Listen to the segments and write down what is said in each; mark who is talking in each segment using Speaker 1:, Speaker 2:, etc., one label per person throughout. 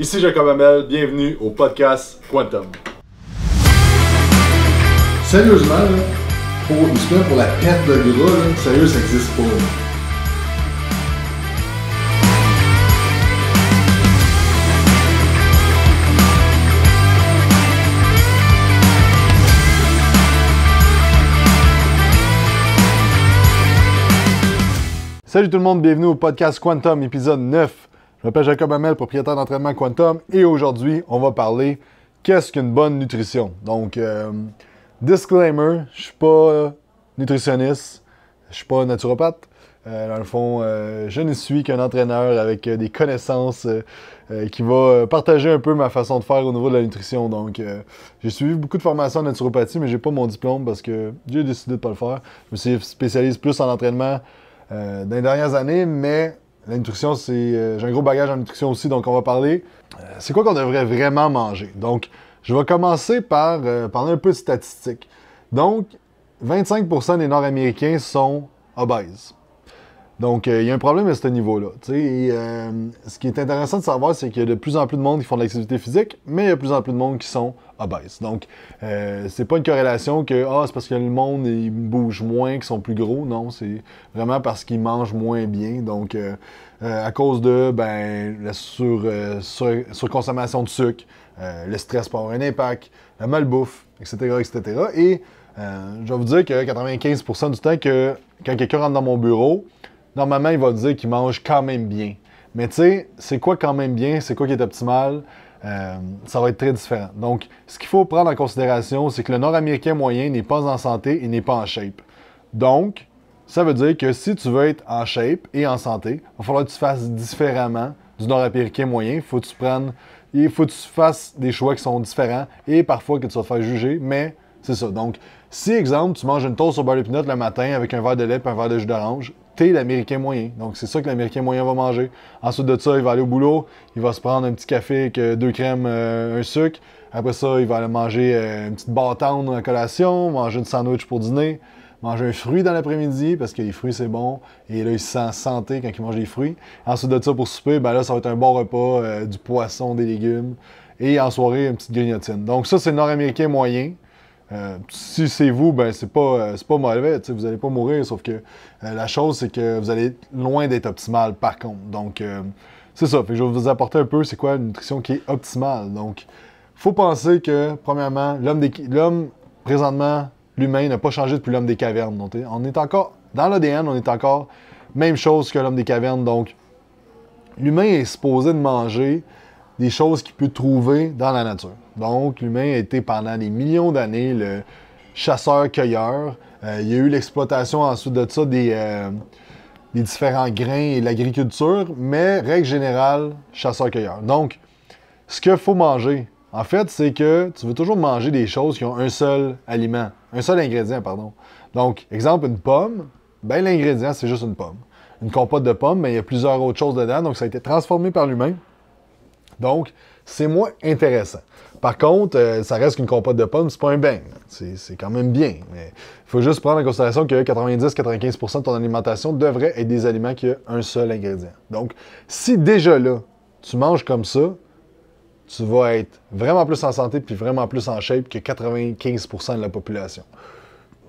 Speaker 1: Ici Jacob Amel, bienvenue au podcast Quantum. Sérieusement, pour pour la perte de gras, sérieux, ça n'existe pas. Salut tout le monde, bienvenue au podcast Quantum, épisode 9. Je m'appelle Jacob Hamel, propriétaire d'entraînement Quantum, et aujourd'hui, on va parler qu'est-ce qu'une bonne nutrition. Donc, euh, disclaimer, je suis pas nutritionniste, je suis pas naturopathe. Euh, dans le fond, euh, je ne suis qu'un entraîneur avec des connaissances qui va partager un peu ma façon de faire au niveau de la nutrition. Donc, j'ai suivi beaucoup de formations en naturopathie, mais j'ai pas mon diplôme parce que j'ai décidé de ne pas le faire. Je me suis spécialisé plus en entraînement dans les dernières années, mais la nutrition, c'est. Euh, j'ai un gros bagage en nutrition aussi, donc on va parler. Euh, c'est quoi qu'on devrait vraiment manger? Donc, je vais commencer par euh, parler un peu de statistiques. Donc, 25 des Nord-Américains sont obèses. Donc, il y a un problème à ce niveau-là. ce qui est intéressant de savoir, c'est qu'il y a de plus en plus de monde qui font de l'activité physique, mais il y a de plus en plus de monde qui sont ah, Donc, euh, c'est pas une corrélation que ah, c'est parce que le monde il bouge moins, qu'ils sont plus gros. Non, c'est vraiment parce qu'ils mangent moins bien. Donc, euh, euh, à cause de ben, la sur, euh, surconsommation de sucre, le stress pour avoir un impact, la malbouffe, etc. etc. Et je vais vous dire que 95% du temps que quand quelqu'un rentre dans mon bureau, normalement, il va dire qu'il mange quand même bien. Mais tu sais, c'est quoi quand même bien, c'est quoi qui est optimal? Euh, ça va être très différent. Donc, ce qu'il faut prendre en considération, c'est que le Nord-Américain moyen n'est pas en santé et n'est pas en shape. Donc, ça veut dire que si tu veux être en shape et en santé, il va falloir que tu fasses différemment du Nord-Américain moyen. Il faut que tu il faut que tu fasses des choix qui sont différents et parfois que tu vas te faire juger, mais c'est ça. Donc, si, exemple, tu manges une toast au beurre de le matin avec un verre de lait et un verre de jus d'orange, l'Américain moyen. Donc, c'est ça que l'Américain moyen va manger. Ensuite de ça, il va aller au boulot, il va se prendre un petit café avec euh, deux crèmes, euh, un sucre. Après ça, il va aller manger euh, une petite bâtonne à collation, manger une sandwich pour dîner, manger un fruit dans l'après-midi, parce que les fruits, c'est bon. Et là, il se sent santé quand il mange les fruits. Ensuite de ça, pour souper, ben là, ça va être un bon repas, du poisson, des légumes. Et en soirée, une petite grignotine. Donc, ça, c'est le nord-américain moyen. Euh, si c'est vous, ben c'est pas, euh, pas mauvais, vous n'allez pas mourir, sauf que euh, la chose, c'est que vous allez être loin d'être optimal par contre. Donc, c'est ça. je vais vous apporter un peu c'est quoi une nutrition qui est optimale. Donc, faut penser que, premièrement, l'homme présentement, l'humain, n'a pas changé depuis l'homme des cavernes. on est encore, dans l'ADN, on est encore même chose que l'homme des cavernes. Donc, l'humain est supposé de manger des choses qu'il peut trouver dans la nature. Donc, l'humain a été pendant des millions d'années le chasseur-cueilleur. Euh, il y a eu l'exploitation ensuite de ça des, euh, différents grains et l'agriculture, mais règle générale, chasseur-cueilleur. Donc, ce qu'il faut manger, en fait, c'est que tu veux toujours manger des choses qui ont un seul aliment, un seul ingrédient, pardon. Donc, exemple, une pomme, ben l'ingrédient, c'est juste une pomme. Une compote de pommes, mais il y a plusieurs autres choses dedans, donc ça a été transformé par l'humain. Donc, c'est moins intéressant. Par contre, euh, ça reste qu'une compote de pommes, c'est pas un bain. C'est quand même bien. Mais il faut juste prendre en considération que 90-95% de ton alimentation devrait être des aliments qui ont un seul ingrédient. Donc, si déjà là, tu manges comme ça, tu vas être vraiment plus en santé puis vraiment plus en shape que 95% de la population.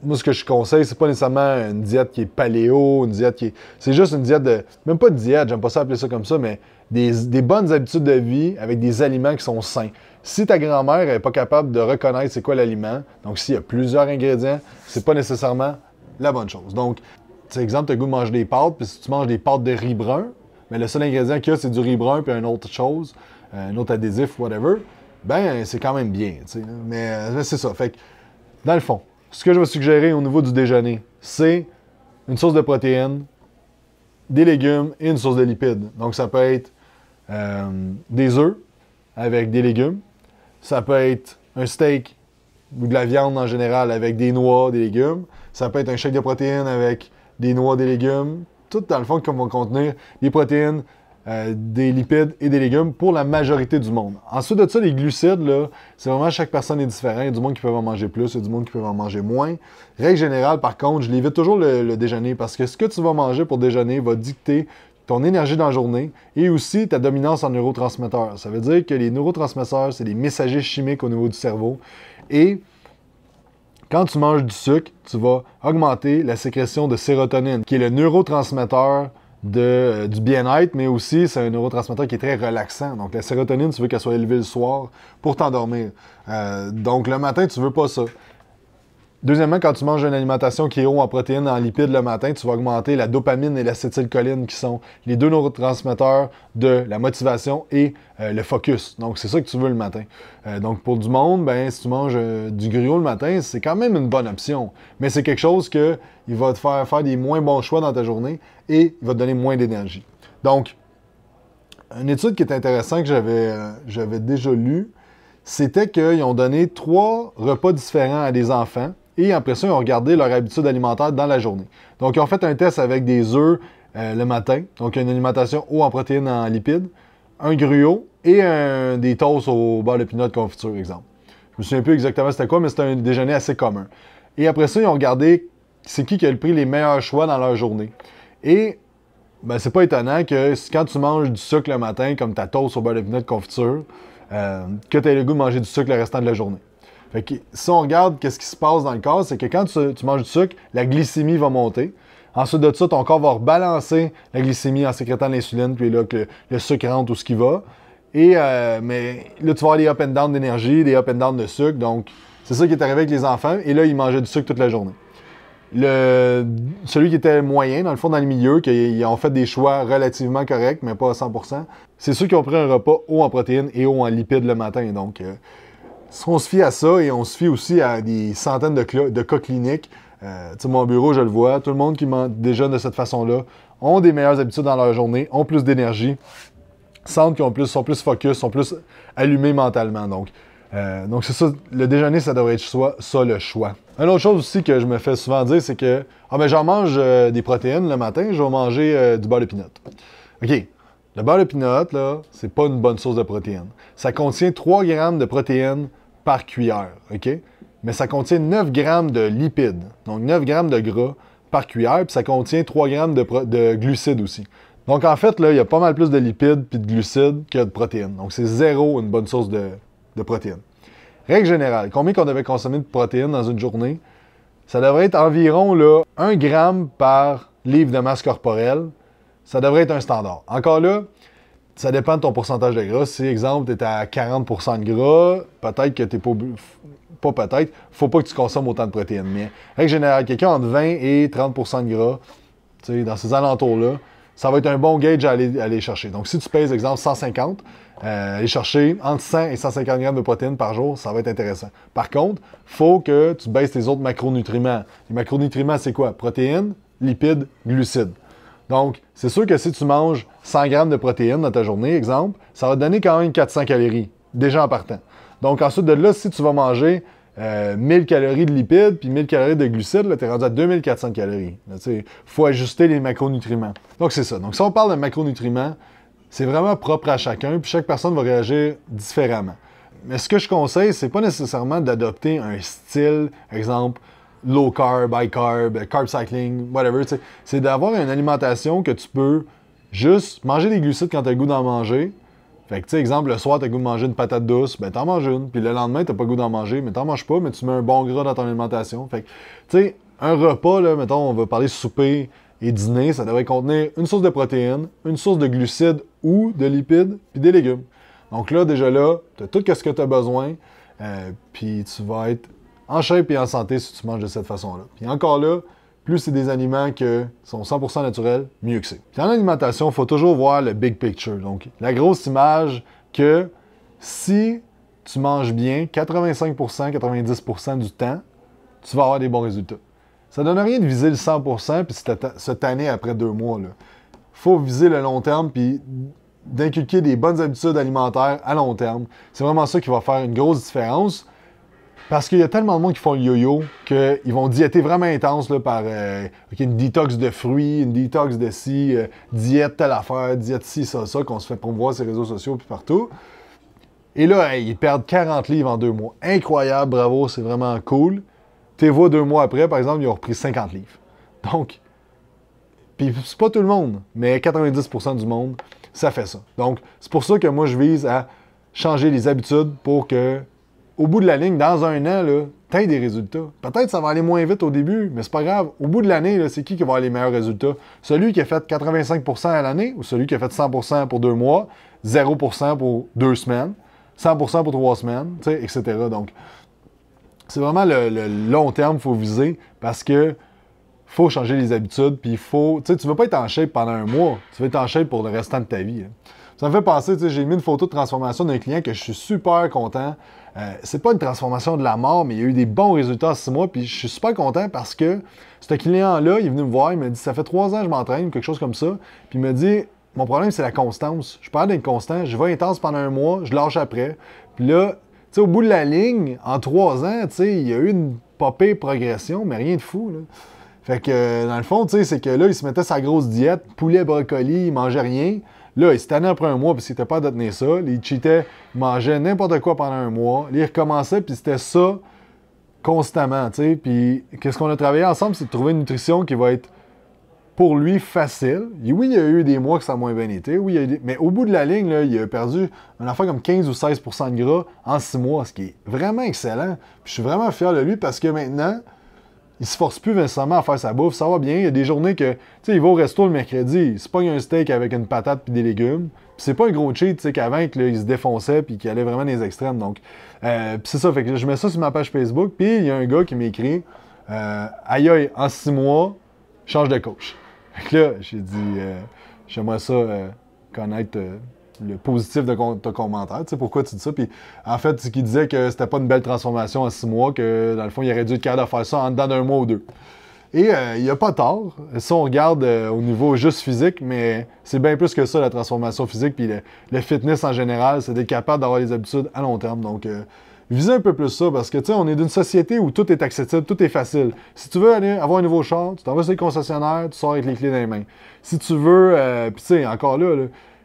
Speaker 1: Moi, ce que je conseille, c'est pas nécessairement une diète qui est paléo, une diète qui est. C'est juste une diète de. Même pas de diète, j'aime pas ça appeler ça comme ça, mais des, bonnes habitudes de vie avec des aliments qui sont sains. Si ta grand-mère n'est pas capable de reconnaître c'est quoi l'aliment, donc s'il y a plusieurs ingrédients, c'est pas nécessairement la bonne chose. Donc, par exemple, tu as goût de manger des pâtes, puis si tu manges des pâtes de riz brun, mais ben, le seul ingrédient qu'il y a, c'est du riz brun, puis une autre chose, euh, un autre adhésif, whatever, ben c'est quand même bien. Mais, euh, c'est ça. Fait dans le fond, ce que je vais suggérer au niveau du déjeuner, c'est une source de protéines, des légumes et une source de lipides. Donc ça peut être euh, des œufs avec des légumes. Ça peut être un steak ou de la viande en général avec des noix, des légumes. Ça peut être un chèque de protéines avec des noix, des légumes. Tout dans le fond qui vont contenir des protéines, euh, des lipides et des légumes pour la majorité du monde. Ensuite de ça, les glucides, là, c'est vraiment chaque personne est différent Il y a du monde qui peut en manger plus, il y a du monde qui peut en manger moins. Règle générale, par contre, je l'évite toujours le, le déjeuner parce que ce que tu vas manger pour déjeuner va dicter ton énergie dans la journée et aussi ta dominance en neurotransmetteurs. Ça veut dire que les neurotransmetteurs, c'est des messagers chimiques au niveau du cerveau. Et quand tu manges du sucre, tu vas augmenter la sécrétion de sérotonine, qui est le neurotransmetteur euh, du bien-être, mais aussi c'est un neurotransmetteur qui est très relaxant. Donc la sérotonine, tu veux qu'elle soit élevée le soir pour t'endormir. Euh, donc le matin, tu veux pas ça. Deuxièmement, quand tu manges une alimentation qui est haut en protéines, en lipides le matin, tu vas augmenter la dopamine et l'acétylcholine qui sont les deux neurotransmetteurs de la motivation et euh, le focus. Donc, c'est ça que tu veux le matin. Euh, donc, pour du monde, ben, si tu manges euh, du griot le matin, c'est quand même une bonne option. Mais c'est quelque chose que va te faire faire des moins bons choix dans ta journée et il va te donner moins d'énergie. Donc, une étude qui est intéressante que j'avais, j'avais déjà lue, c'était qu'ils ont donné trois repas différents à des enfants et après ça, ils ont regardé leur habitude alimentaire dans la journée. Donc, ils ont fait un test avec des œufs euh, le matin. Donc, une alimentation haut en protéines, en lipides, un gruau et des toasts au beurre de pinot de confiture, exemple. Je me souviens plus exactement c'était quoi, mais c'était un déjeuner assez commun. Et après ça, ils ont regardé c'est qui qui a pris les meilleurs choix dans leur journée. Et ben, c'est pas étonnant que quand tu manges du sucre le matin, comme ta toast au beurre de pinot de confiture, euh, que tu aies le goût de manger du sucre le restant de la journée. Fait que, si on regarde qu'est-ce qui se passe dans le corps, c'est que quand tu, manges du sucre, la glycémie va monter. Ensuite de ça, ton corps va rebalancer la glycémie en sécrétant l'insuline, puis là, que le, sucre rentre ou ce qui va. Et, euh, mais là, tu vas avoir des up and down d'énergie, des up and down de sucre. Donc, c'est ça qui est arrivé avec les enfants. Et là, ils mangeaient du sucre toute la journée. Le, celui qui était moyen, dans le fond, dans le milieu, qui ont fait des choix relativement corrects, mais pas à 100%, c'est ceux qui ont pris un repas haut en protéines et haut en lipides le matin. Donc, euh, si on se fie à ça et on se fie aussi à des centaines de, cas cliniques, euh, mon bureau, je le vois, tout le monde qui déjeune de cette façon-là ont des meilleures habitudes dans leur journée, ont plus d'énergie, sentent qu'ils plus, sont plus focus, sont plus allumés mentalement. Euh, donc, c'est ça, le déjeuner, ça devrait être soit, ça le choix. Une autre chose aussi que je me fais souvent dire, c'est que ah ben j'en mange euh, des protéines le matin, je vais manger du beurre de pinot. OK. Le beurre de pinot, là, c'est pas une bonne source de protéines. Ça contient 3 grammes de protéines par cuillère, OK? Mais ça contient 9 grammes de lipides, donc 9 grammes de gras par cuillère, puis ça contient 3 grammes de, de, glucides aussi. Donc en fait, là, il y a pas mal plus de lipides puis de glucides que de protéines. Donc c'est zéro une bonne source de, protéines. Règle générale, combien qu'on devait consommer de protéines dans une journée? Ça devrait être environ là, 1 gramme par livre de masse corporelle. Ça devrait être un standard. Encore là, ça dépend de ton pourcentage de gras. Si, exemple, tu es à 40 de gras, peut-être que tu pas. Pas peut-être, faut pas que tu consommes autant de protéines. Mais, en général, quelqu'un entre 20 et 30 de gras, dans ces alentours-là, ça va être un bon gauge à aller, chercher. Donc, si tu pèses, exemple, 150, euh, aller chercher entre 100 et 150 grammes de protéines par jour, ça va être intéressant. Par contre, faut que tu baisses tes autres macronutriments. Les macronutriments, c'est quoi? Protéines, lipides, glucides. Donc, c'est sûr que si tu manges 100 grammes de protéines dans ta journée, exemple, ça va te donner quand même 400 calories, déjà en partant. Donc, ensuite de là, si tu vas manger 1000 euh, calories de lipides puis 1000 calories de glucides, tu es rendu à 2400 calories. Il faut ajuster les macronutriments. Donc, c'est ça. Donc, si on parle de macronutriments, c'est vraiment propre à chacun, puis chaque personne va réagir différemment. Mais ce que je conseille, c'est pas nécessairement d'adopter un style, exemple, low carb, high carb, euh, carb cycling, whatever. C'est d'avoir une alimentation que tu peux juste manger des glucides quand tu as le goût d'en manger. Fait que, tu sais, exemple, le soir, tu as goût de manger une patate douce, ben t'en manges une. Puis le lendemain, t'as pas le goût d'en manger, mais t'en manges pas, mais tu mets un bon gras dans ton alimentation. Fait que, tu sais, un repas, là, mettons, on va parler souper et dîner, ça devrait contenir une source de protéines, une source de glucides ou de lipides, puis des légumes. Donc là, déjà là, tu as tout ce que tu as besoin, euh, puis tu vas être en shape et en santé si tu manges de cette façon-là. Puis encore là, plus c'est des aliments qui sont 100% naturels, mieux que c'est. Puis en alimentation, il faut toujours voir le big picture. Donc, la grosse image que si tu manges bien 85%, 90% du temps, tu vas avoir des bons résultats. Ça donne rien de viser le 100% puis se tanner après deux mois. Il faut viser le long terme puis d'inculquer des bonnes habitudes alimentaires à long terme. C'est vraiment ça qui va faire une grosse différence. Parce qu'il y a tellement de monde qui font le yo-yo qu'ils vont diéter vraiment intense là, par euh, une détox de fruits, une détox de si, euh, diète à la affaire, diète ci, ça, ça, qu'on se fait promouvoir sur les réseaux sociaux puis partout. Et là, ils perdent 40 livres en deux mois. Incroyable, bravo, c'est vraiment cool. Tu vois deux mois après, par exemple, ils ont repris 50 livres. Donc, puis c'est pas tout le monde, mais 90% du monde, ça fait ça. Donc, c'est pour ça que moi, je vise à changer les habitudes pour que au bout de la ligne, dans un an, tu as des résultats. Peut-être que ça va aller moins vite au début, mais c'est pas grave. Au bout de l'année, c'est qui qui va avoir les meilleurs résultats? Celui qui a fait 85 à l'année ou celui qui a fait 100 pour deux mois, 0 pour deux semaines, 100 pour trois semaines, etc. Donc, c'est vraiment le, long terme qu'il faut viser parce que faut changer les habitudes, puis faut... Tu ne veux pas être en shape pendant un mois, tu veux être en shape pour le restant de ta vie. Hein. Ça me fait penser, j'ai mis une photo de transformation d'un client que je suis super content. Euh, c'est pas une transformation de la mort, mais il y a eu des bons résultats en six mois, puis je suis super content parce que ce client-là, il est venu me voir, il m'a dit Ça fait trois ans que je m'entraîne, quelque chose comme ça, puis il m'a dit Mon problème, c'est la constance. Je parle d'être constant, je vais intense pendant un mois, je lâche après. Puis là, tu sais, au bout de la ligne, en trois ans, tu sais, il y a eu une popée progression, mais rien de fou. Là. Fait que, dans le fond, tu sais, c'est que là, il se mettait sa grosse diète, poulet, brocoli, il mangeait rien. Là, il se après un mois parce qu'il n'était pas à tenir ça. Il cheatait, mangeait n'importe quoi pendant un mois. Il recommençait, puis c'était ça constamment, tu Puis qu'est-ce qu'on a travaillé ensemble, c'est de trouver une nutrition qui va être pour lui facile. oui, il y a eu des mois que ça a moins bien été, mais au bout de la ligne, il a perdu un enfant comme 15 ou 16 de gras en six mois, ce qui est vraiment excellent. Puis je suis vraiment fier de lui parce que maintenant, il se force plus nécessairement à faire sa bouffe. Ça va bien. Il y a des journées que, tu sais, il va au resto le mercredi, il se pogne un steak avec une patate puis des légumes. c'est pas un gros cheat, tu sais, qu'avant, il se défonçait puis qu'il allait vraiment les extrêmes. Donc, euh, c'est ça. Fait que je mets ça sur ma page Facebook. Puis il y a un gars qui m'écrit euh, Aïe aïe, en six mois, change de coach. là, j'ai dit euh, J'aimerais ça connaître le positif de ton commentaire. Tu sais, pourquoi tu dis ça? Puis en fait, ce qu'il disait que c'était pas une belle transformation en six mois, que dans le fond, il aurait dû être capable de faire ça en dedans d'un mois ou deux. Et euh, il n'y a pas tort. si on regarde euh, au niveau juste physique, mais c'est bien plus que ça, la transformation physique. Puis le, fitness en général, c'est d'être capable d'avoir des habitudes à long terme. Donc, euh, visez un peu plus ça parce que, tu sais, on est d'une société où tout est accessible, tout est facile. Si tu veux aller avoir un nouveau char, tu t'en vas sur les concessionnaires, tu sors avec les clés dans les mains. Si tu veux, puis tu sais, encore là, là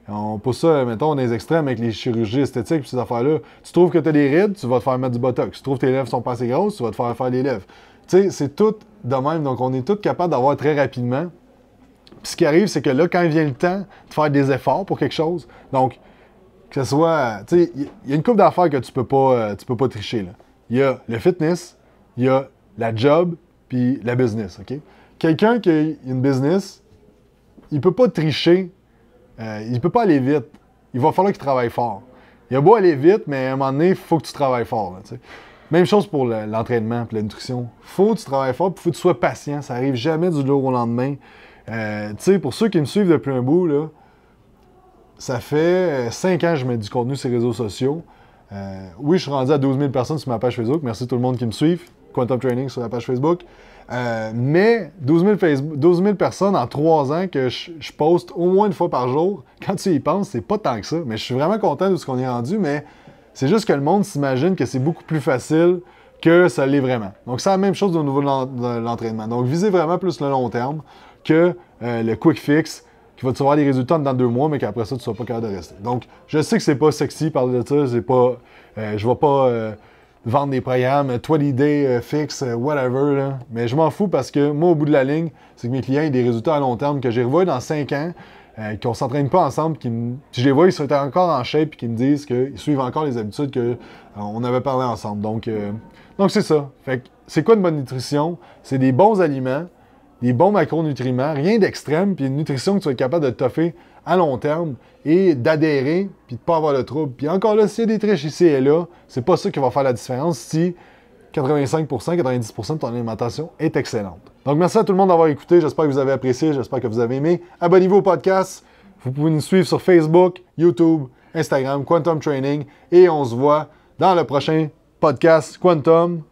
Speaker 1: on pousse ça, mettons, dans les extrêmes avec les chirurgies esthétiques et ces affaires-là. Tu trouves que tu as des rides, tu vas te faire mettre du botox. Tu trouves que tes lèvres sont pas assez grosses, tu vas te faire faire les lèvres. Tu sais, c'est tout de même. Donc, on est tous capables d'avoir très rapidement. Puis ce qui arrive, c'est que là, quand il vient le temps de faire des efforts pour quelque chose, donc, que ce soit. Tu sais, il y a une coupe d'affaires que tu peux pas, euh, tu peux pas tricher. Il y a le fitness, il y a la job, puis la business. Quelqu'un qui a une business, il peut pas tricher il euh, il peut pas aller vite. Il va falloir qu'il travaille fort. Il a beau aller vite, mais à un moment donné, il faut que tu travailles fort. Même chose pour l'entraînement et la nutrition. faut que tu travailles fort, il faut que tu sois patient. Ça arrive jamais du jour au lendemain. Euh, pour ceux qui me suivent depuis un bout, ça fait 5 euh, ans que je mets du contenu sur les réseaux sociaux. oui, je suis rendu à 12 000 personnes sur ma page Facebook. Merci à tout le monde qui me suivent. Quantum Training sur la page Facebook. Euh, mais 12 000, personnes en 3 ans que je, poste au moins une fois par jour, quand tu y penses, c'est pas tant que ça. Mais je suis vraiment content de ce qu'on est rendu, mais c'est juste que le monde s'imagine que c'est beaucoup plus facile que ça l'est vraiment. Donc, c'est la même chose au niveau de l'entraînement. Donc, visez vraiment plus le long terme que euh, le quick fix qui va te voir les résultats dans deux mois, mais qu'après ça, tu ne sois pas capable de rester. Donc, je sais que c'est pas sexy parler de ça, c'est euh, je ne vais pas vendre des programmes 20 euh, day, euh, fixe, euh, whatever. Mais je m'en fous parce que moi, au bout de la ligne, c'est que mes clients aient des résultats à long terme que j'ai revois dans 5 ans, qu'on ne s'entraîne pas ensemble, qui si je les vois, ils sont encore en shape et qu'ils me disent qu'ils suivent encore les habitudes qu'on avait parlé ensemble. Donc, donc c'est ça. Fait c'est quoi une bonne nutrition? C'est des bons aliments des bons macronutriments, rien d'extrême, puis une nutrition que tu capable de toffer à long terme et d'adhérer, puis de ne pas avoir de trouble. Puis encore là, s'il y a des triches ici et là, c'est pas ça qui va faire la différence si 85%, 90% de ton alimentation est excellente. Donc merci à tout le monde d'avoir écouté, j'espère que vous avez apprécié, j'espère que vous avez aimé. Abonnez-vous au podcast, vous pouvez nous suivre sur Facebook, YouTube, Instagram, Quantum Training, et on se voit dans le prochain podcast Quantum.